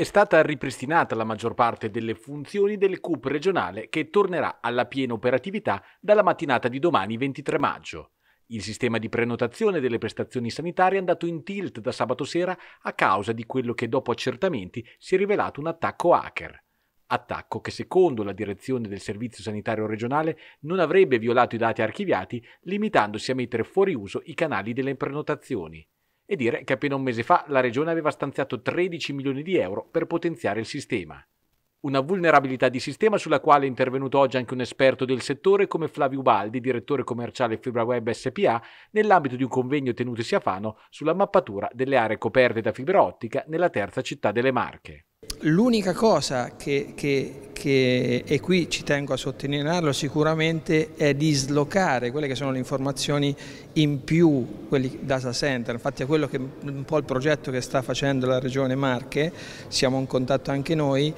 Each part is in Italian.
È stata ripristinata la maggior parte delle funzioni del CUP regionale che tornerà alla piena operatività dalla mattinata di domani 23 maggio. Il sistema di prenotazione delle prestazioni sanitarie è andato in tilt da sabato sera a causa di quello che dopo accertamenti si è rivelato un attacco hacker. Attacco che secondo la direzione del Servizio Sanitario regionale non avrebbe violato i dati archiviati limitandosi a mettere fuori uso i canali delle prenotazioni e dire che appena un mese fa la regione aveva stanziato 13 milioni di euro per potenziare il sistema. Una vulnerabilità di sistema sulla quale è intervenuto oggi anche un esperto del settore come Flavio Baldi, direttore commerciale Fibra Web SPA, nell'ambito di un convegno tenutosi a Fano sulla mappatura delle aree coperte da fibra ottica nella terza città delle Marche. L'unica cosa che, che, che, e qui ci tengo a sottolinearlo sicuramente, è dislocare quelle che sono le informazioni in più, quelli data center, infatti è quello che un po' il progetto che sta facendo la Regione Marche, siamo in contatto anche noi,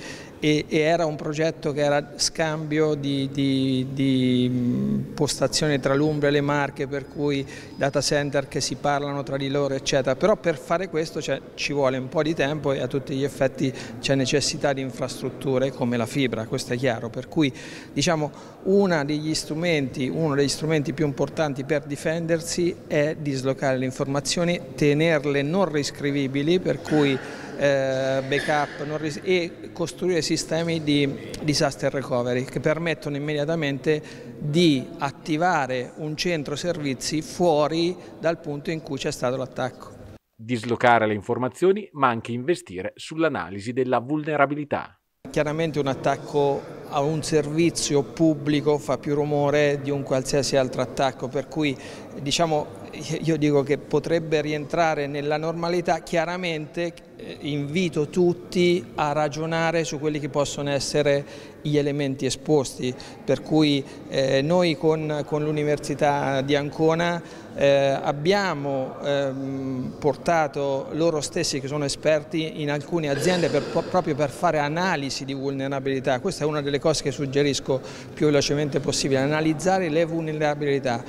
e, e era un progetto che era scambio di, di, di mm, postazione tra l'Umbria e le Marche, per cui data center che si parlano tra di loro, eccetera. Però per fare questo cioè, ci vuole un po' di tempo e a tutti gli effetti c'è necessità di infrastrutture come la fibra, questo è chiaro. Per cui diciamo, uno degli strumenti, uno degli strumenti più importanti per difendersi è dislocare le informazioni, tenerle non riscrivibili, per cui eh, backup e costruire sistemi di disaster recovery che permettono immediatamente di attivare un centro servizi fuori dal punto in cui c'è stato l'attacco. Dislocare le informazioni ma anche investire sull'analisi della vulnerabilità. Chiaramente un attacco a un servizio pubblico fa più rumore di un qualsiasi altro attacco, per cui diciamo, io dico che potrebbe rientrare nella normalità, chiaramente eh, invito tutti a ragionare su quelli che possono essere gli elementi esposti, per cui eh, noi con, con l'Università di Ancona eh, abbiamo ehm, portato loro stessi che sono esperti in alcune aziende per, proprio per fare analisi di vulnerabilità, questa è una delle cose che suggerisco più velocemente possibile, analizzare le vulnerabilità,